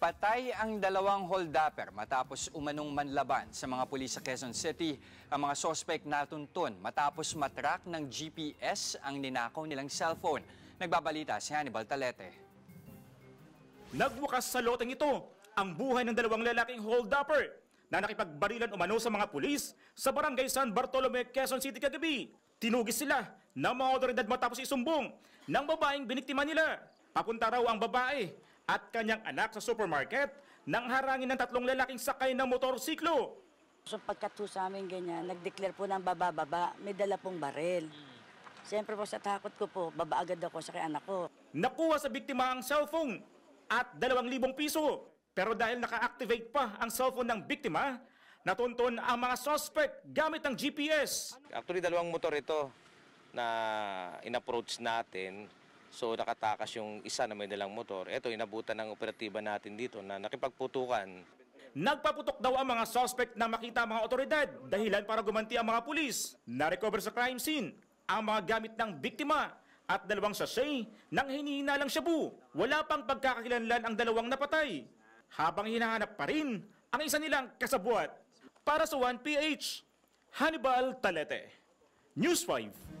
Patay ang dalawang holdapper matapos umanong manlaban sa mga pulis sa Quezon City. Ang mga sospek natunton matapos matrak ng GPS ang ninakaw nilang cellphone. Nagbabalita si Hannibal Talete. Nagwakas sa loteng ito ang buhay ng dalawang lalaking holdapper na nakipagbarilan umano sa mga pulis sa barangay San Bartolome, Quezon City kagabi. Tinugis sila ng mga otoridad matapos isumbong ng babaeng biniktima nila. Papunta raw ang babae at kanyang anak sa supermarket nang harangin ng tatlong lalaking sakay ng motorsiklo. So pagkat sa amin ganyan, nag-declare po ng bababa, may dala pong baril. Siyempre po sa takot ko po, baba agad ako sa kay anak ko. Nakuha sa biktima ang cellphone at 2,000 piso. Pero dahil naka-activate pa ang cellphone ng biktima, natunton ang mga suspect gamit ang GPS. Actually, dalawang motor ito na in-approach natin So nakatakas yung isa na may dalang motor. Ito, inabutan ng operatiba natin dito na nakipagputukan. Nagpaputok daw ang mga suspect na makita ang mga otoridad dahilan para gumanti ang mga pulis. Na-recover sa crime scene ang mga gamit ng biktima at dalawang sachet ng hinihinalang shabu. Wala pang pagkakakilanlan ang dalawang napatay. Habang hinahanap pa rin ang isa nilang kasabuat. Para sa 1PH, Hannibal Talete. News 5.